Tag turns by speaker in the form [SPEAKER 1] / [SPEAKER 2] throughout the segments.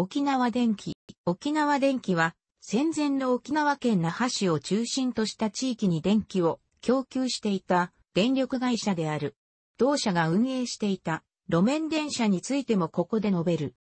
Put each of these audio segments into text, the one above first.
[SPEAKER 1] 沖縄電気。沖縄電気は、戦前の沖縄県那覇市を中心とした地域に電気を供給していた電力会社である。同社が運営していた路面電車についてもここで述べる。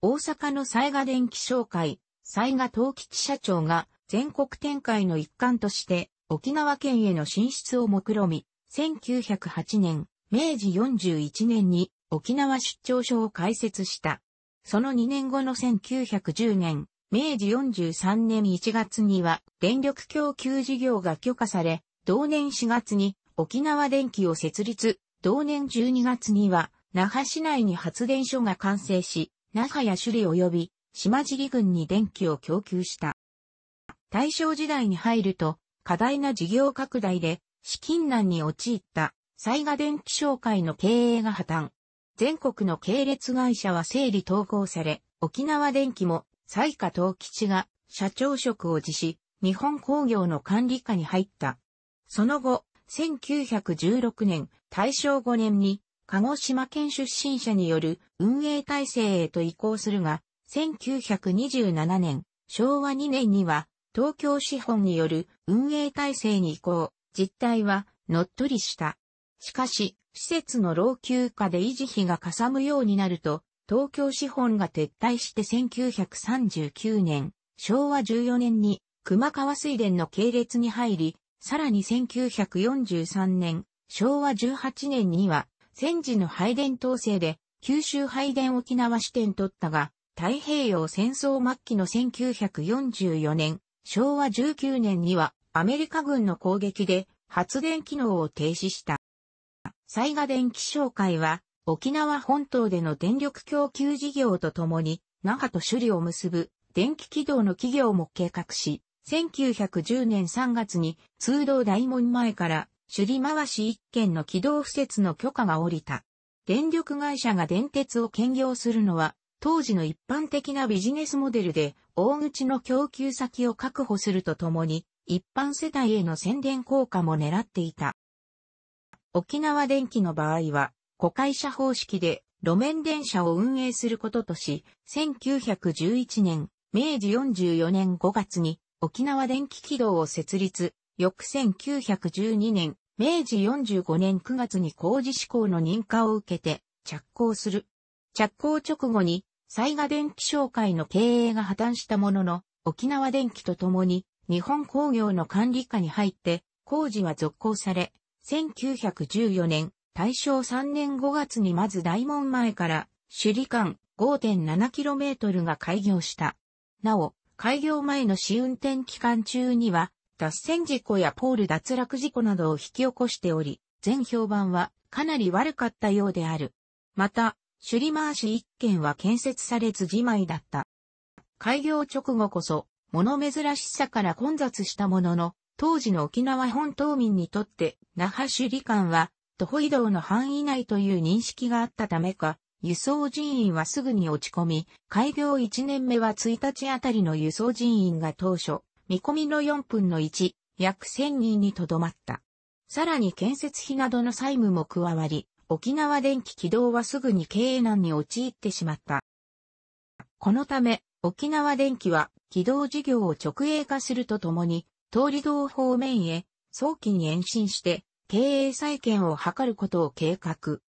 [SPEAKER 1] 大阪の災害電気商会、災害東吉社長が全国展開の一環として沖縄県への進出を目論み、1908年、明治41年に沖縄出張所を開設した。その2年後の1910年、明治43年1月には電力供給事業が許可され、同年4月に沖縄電気を設立、同年12月には那覇市内に発電所が完成し、那覇や首里及び島尻郡に電気を供給した。大正時代に入ると、過大な事業拡大で資金難に陥った、災害電気商会の経営が破綻。全国の系列会社は整理統合され、沖縄電機も、西下東吉が社長職を辞し、日本工業の管理下に入った。その後、1916年、大正5年に、鹿児島県出身者による運営体制へと移行するが、1927年、昭和2年には、東京資本による運営体制に移行、実態は、乗っ取りした。しかし、施設の老朽化で維持費がかさむようになると、東京資本が撤退して1939年、昭和14年に熊川水田の系列に入り、さらに1943年、昭和18年には、戦時の配電統制で、九州配電沖縄支店取ったが、太平洋戦争末期の1944年、昭和19年には、アメリカ軍の攻撃で、発電機能を停止した。災害電気商会は、沖縄本島での電力供給事業とともに、那覇と首里を結ぶ電気軌道の企業も計画し、1910年3月に通道大門前から首里回し1軒の軌道不設の許可が下りた。電力会社が電鉄を兼業するのは、当時の一般的なビジネスモデルで、大口の供給先を確保するとともに、一般世帯への宣伝効果も狙っていた。沖縄電気の場合は、子会社方式で路面電車を運営することとし、1911年、明治44年5月に沖縄電気軌道を設立、翌1912年、明治45年9月に工事施行の認可を受けて着工する。着工直後に、災害電気商会の経営が破綻したものの、沖縄電気とともに日本工業の管理下に入って工事は続行され、1914年、大正3年5月にまず大門前から首里間 5.7km が開業した。なお、開業前の試運転期間中には、脱線事故やポール脱落事故などを引き起こしており、全評判はかなり悪かったようである。また、首里回し一軒は建設されずじまいだった。開業直後こそ、物珍しさから混雑したものの、当時の沖縄本島民にとって、那覇首里官は、徒歩移動の範囲内という認識があったためか、輸送人員はすぐに落ち込み、開業1年目は1日あたりの輸送人員が当初、見込みの4分の1、約1000人にとどまった。さらに建設費などの債務も加わり、沖縄電気軌道はすぐに経営難に陥ってしまった。このため、沖縄電気は軌道事業を直営化するとともに、通り道方面へ早期に延伸して経営再建を図ることを計画。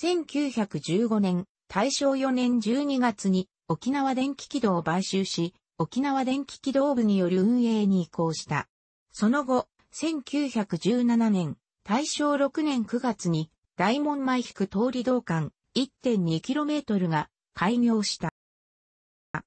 [SPEAKER 1] 1915年、大正4年12月に沖縄電気軌道を買収し、沖縄電気軌道部による運営に移行した。その後、1917年、大正6年9月に大門前引く通り道間 1.2km が開業した。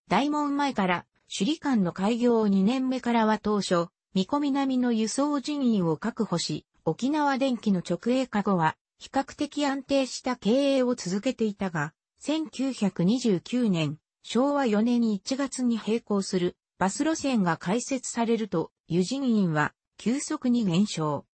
[SPEAKER 1] 大門前から首里間の開業を2年目からは当初、見込み並みの輸送人員を確保し、沖縄電気の直営化後は、比較的安定した経営を続けていたが、1929年、昭和4年1月に並行するバス路線が開設されると、湯人員は急速に減少。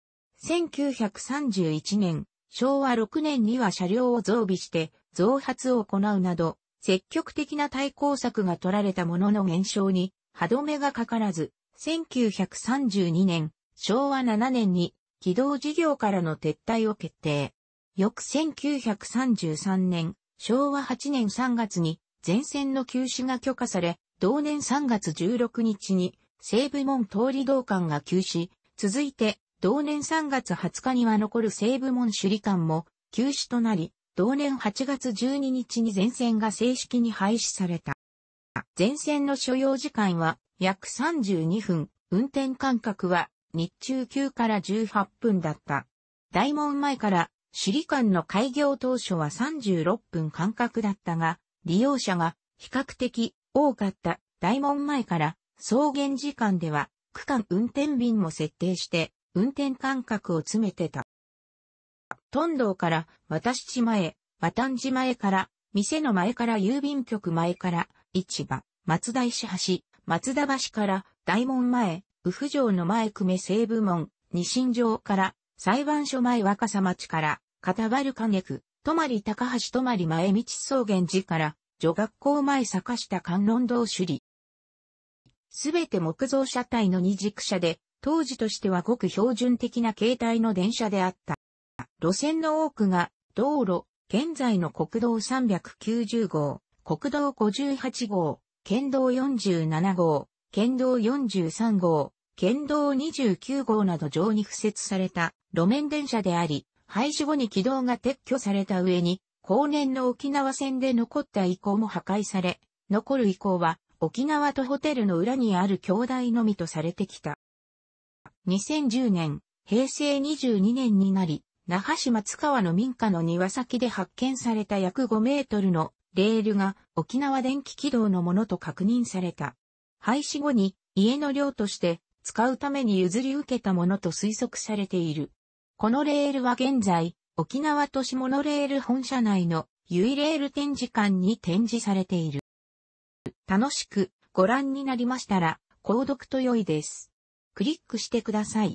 [SPEAKER 1] 1931年、昭和6年には車両を増備して増発を行うなど、積極的な対抗策が取られたものの減少に歯止めがかからず、1932年、昭和7年に、軌道事業からの撤退を決定。翌1933年、昭和8年3月に、全線の休止が許可され、同年3月16日に、西部門通り道館が休止、続いて、同年3月20日には残る西部門首里館も休止となり、同年8月12日に全線が正式に廃止された。全線の所要時間は約32分、運転間隔は日中9から18分だった。大門前から首里間の開業当初は36分間隔だったが、利用者が比較的多かった大門前から草原時間では区間運転便も設定して運転間隔を詰めてた。ド道から私島へ、渡ん島へから、店の前から郵便局前から市場、松田石橋、松田橋から大門前、宇府城の前久米西部門、西新城から裁判所前若狭町から、片原金区、泊高橋泊前道草原寺から、女学校前坂下観音堂首里。すべて木造車体の二軸車で、当時としてはごく標準的な形態の電車であった。路線の多くが、道路、現在の国道390号、国道58号、県道47号、県道43号、県道29号など上に付設された路面電車であり、廃止後に軌道が撤去された上に、後年の沖縄戦で残った遺構も破壊され、残る遺構は沖縄とホテルの裏にある兄弟のみとされてきた。2010年、平成22年になり、那覇市松川の民家の庭先で発見された約5メートルのレールが沖縄電気軌道のものと確認された。廃止後に家の量として使うために譲り受けたものと推測されている。このレールは現在、沖縄都市モノレール本社内のユイレール展示館に展示されている。楽しくご覧になりましたら、購読と良いです。クリックしてください。